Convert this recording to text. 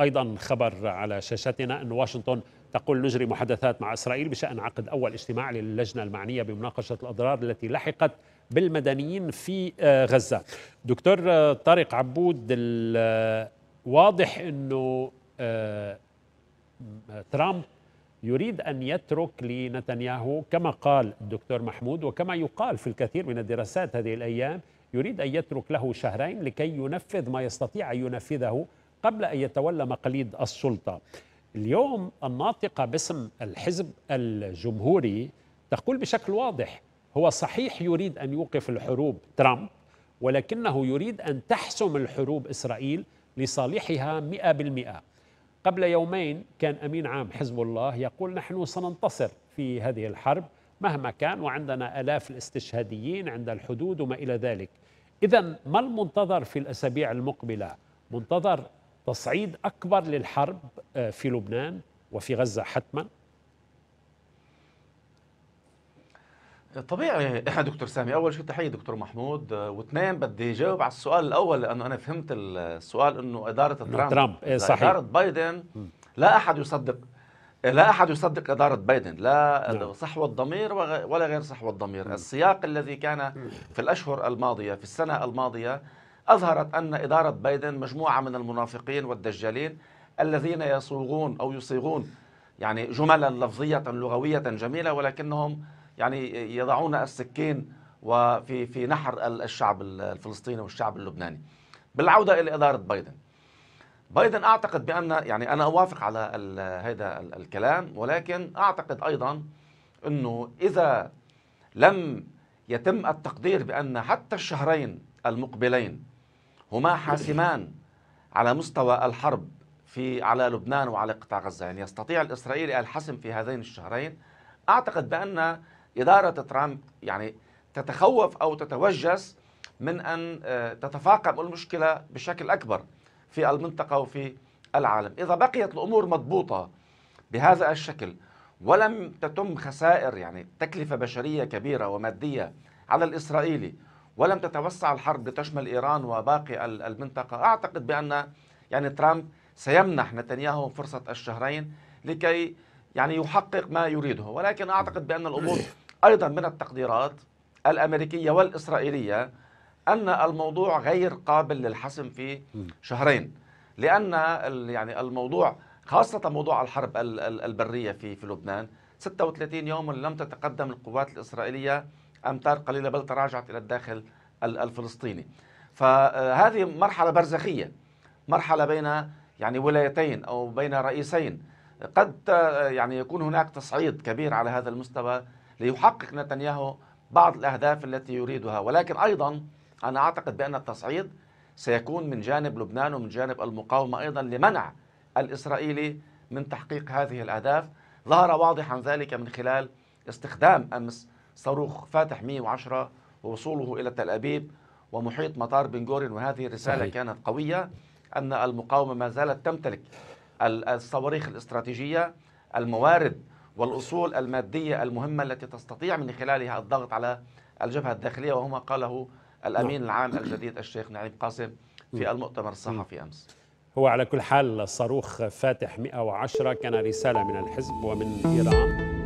أيضا خبر على شاشتنا أن واشنطن تقول نجري محادثات مع إسرائيل بشأن عقد أول اجتماع للجنة المعنية بمناقشة الأضرار التي لحقت بالمدنيين في آه، غزة دكتور آه، طارق عبود واضح أنه آه، ترامب يريد أن يترك لنتنياهو كما قال الدكتور محمود وكما يقال في الكثير من الدراسات هذه الأيام يريد أن يترك له شهرين لكي ينفذ ما يستطيع أن ينفذه قبل أن يتولى مقاليد السلطة اليوم الناطقة باسم الحزب الجمهوري تقول بشكل واضح هو صحيح يريد أن يوقف الحروب ترامب ولكنه يريد أن تحسم الحروب إسرائيل لصالحها مئة بالمئة قبل يومين كان أمين عام حزب الله يقول نحن سننتصر في هذه الحرب مهما كان وعندنا ألاف الاستشهاديين عند الحدود وما إلى ذلك إذا ما المنتظر في الأسابيع المقبلة منتظر تصعيد أكبر للحرب آه، في لبنان وفي غزة حتما طبيعي دكتور سامي اول شيء تحيه دكتور محمود آه، واثنين بدي جاوب على السؤال الاول لانه انا فهمت السؤال انه اداره ترامب ترامب إيه صحيح اداره بايدن لا احد يصدق لا احد يصدق اداره بايدن لا نعم. صحوه الضمير ولا غير صحوه الضمير السياق الذي كان في الاشهر الماضيه في السنه الماضيه أظهرت أن إدارة بايدن مجموعة من المنافقين والدجالين الذين يصوغون أو يصيغون يعني جملا لفظية لغوية جميلة ولكنهم يعني يضعون السكين وفي في نحر الشعب الفلسطيني والشعب اللبناني بالعودة إلى إدارة بايدن بايدن أعتقد بأن يعني أنا أوافق على هذا الكلام ولكن أعتقد أيضا أنه إذا لم يتم التقدير بأن حتى الشهرين المقبلين هما حاسمان على مستوى الحرب في على لبنان وعلى قطاع غزة يعني يستطيع الإسرائيلي الحسم في هذين الشهرين أعتقد بأن إدارة ترامب يعني تتخوف أو تتوجس من أن آه، تتفاقم المشكلة بشكل أكبر في المنطقة وفي العالم إذا بقيت الأمور مضبوطة بهذا الشكل ولم تتم خسائر يعني تكلفة بشرية كبيرة ومادية على الإسرائيلي ولم تتوسع الحرب لتشمل إيران وباقي المنطقة أعتقد بأن يعني ترامب سيمنح نتنياهو فرصة الشهرين لكي يعني يحقق ما يريده ولكن أعتقد بأن الأمور أيضا من التقديرات الأمريكية والإسرائيلية أن الموضوع غير قابل للحسم في شهرين لأن يعني الموضوع خاصة موضوع الحرب البرية في في لبنان 36 يوما لم تتقدم القوات الإسرائيلية أمتار قليلة بل تراجعت إلى الداخل الفلسطيني فهذه مرحلة برزخية مرحلة بين يعني ولايتين أو بين رئيسين قد يعني يكون هناك تصعيد كبير على هذا المستوى ليحقق نتنياهو بعض الأهداف التي يريدها ولكن أيضا أنا أعتقد بأن التصعيد سيكون من جانب لبنان ومن جانب المقاومة أيضا لمنع الإسرائيلي من تحقيق هذه الأهداف ظهر واضحا ذلك من خلال استخدام أمس صاروخ فاتح 110 ووصوله إلى تل أبيب ومحيط مطار بنغورين وهذه الرساله صحيح. كانت قوية أن المقاومة ما زالت تمتلك الصواريخ الاستراتيجية الموارد والأصول المادية المهمة التي تستطيع من خلالها الضغط على الجبهة الداخلية وهما قاله الأمين نعم. العام الجديد الشيخ نعيم قاسم في نعم. المؤتمر الصحفي نعم. أمس هو على كل حال صاروخ فاتح 110 كان رسالة من الحزب ومن إيران